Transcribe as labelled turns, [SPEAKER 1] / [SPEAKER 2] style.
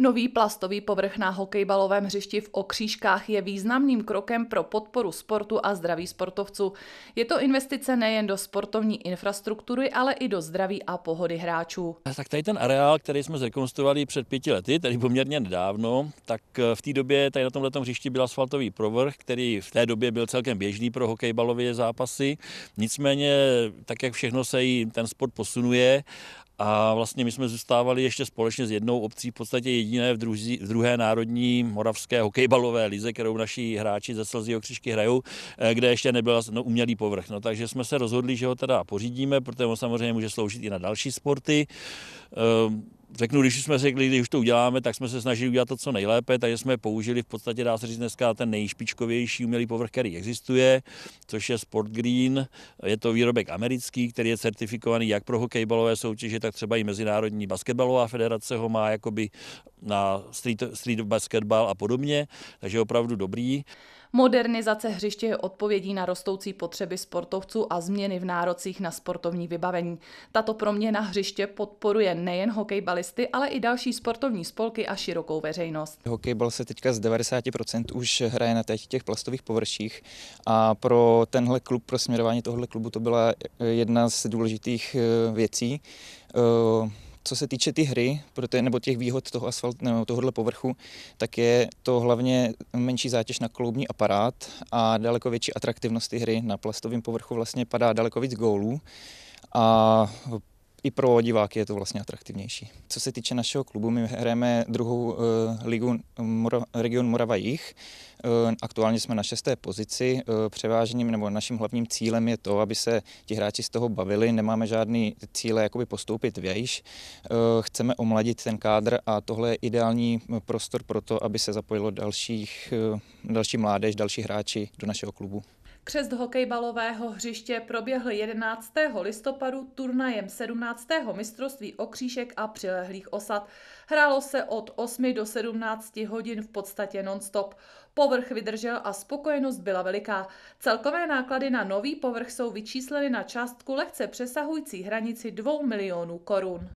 [SPEAKER 1] Nový plastový povrch na hokejbalovém hřišti v Okřížkách je významným krokem pro podporu sportu a zdraví sportovců. Je to investice nejen do sportovní infrastruktury, ale i do zdraví a pohody hráčů.
[SPEAKER 2] Eh, tak tady ten areál, který jsme zrekonstruovali před pěti lety, tedy poměrně nedávno, tak eh, v té době tady na tomto hřišti byl asfaltový povrch, který v té době byl celkem běžný pro hokejbalové zápasy. Nicméně, tak jak všechno se jí ten sport posunuje a vlastně my jsme zůstávali ještě společně s jednou obcí, v podstatě jediné v, druzí, v druhé národní moravské hokejbalové lize, kterou naši hráči ze Slzího křižky hrajou, eh, kde ještě nebyl no, umělý povrch. No, takže jsme se rozhodli, že ho teda pořídíme, protože on samozřejmě může sloužit i na další sporty. Ehm, řeknu, když jsme řekli, když už to uděláme, tak jsme se snažili udělat to co nejlépe, takže jsme použili v podstatě, dá se říct, dneska ten nejšpičkovější umělý povrch, který existuje, což je Sport Green. Je to výrobek americký, který je certifikovaný jak pro hokejbalové soutěže, tak třeba i Mezinárodní basketbalová federace ho má jakoby na street, street basketbal a podobně, takže opravdu dobrý.
[SPEAKER 1] Modernizace hřiště je odpovědí na rostoucí potřeby sportovců a změny v nárocích na sportovní vybavení. Tato proměna hřiště podporuje nejen hokejbalisty, ale i další sportovní spolky a širokou veřejnost.
[SPEAKER 3] Hokejbal se teďka z 90% už hraje na těch, těch plastových površích a pro tenhle klub, pro směrování tohle klubu to byla jedna z důležitých eh, věcí eh, co se týče ty hry, nebo těch výhod toho asfaltu, nebo tohohle povrchu, tak je to hlavně menší zátěž na kloubní aparát a daleko větší atraktivnost ty hry. Na plastovém povrchu vlastně padá daleko víc gólů a i pro diváky je to vlastně atraktivnější. Co se týče našeho klubu, my hrajeme druhou uh, ligu Mora, region Morava Jich. Uh, eh, aktuálně jsme na šesté pozici. Uh, eh, převážením nebo naším hlavním cílem je to, aby se ti hráči z toho bavili. Nemáme žádný cíle jakoby postoupit vějš. Uh, chceme omladit ten kádr a tohle je ideální prostor pro to, aby se zapojilo dalších, uh, další mládež, další hráči do našeho klubu.
[SPEAKER 1] Křest hokejbalového hřiště proběhl 11. listopadu turnajem 17. mistrovství okříšek a přilehlých osad. Hrálo se od 8 do 17 hodin v podstatě non-stop. Povrch vydržel a spokojenost byla veliká. Celkové náklady na nový povrch jsou vyčísleny na částku lehce přesahující hranici 2 milionů korun.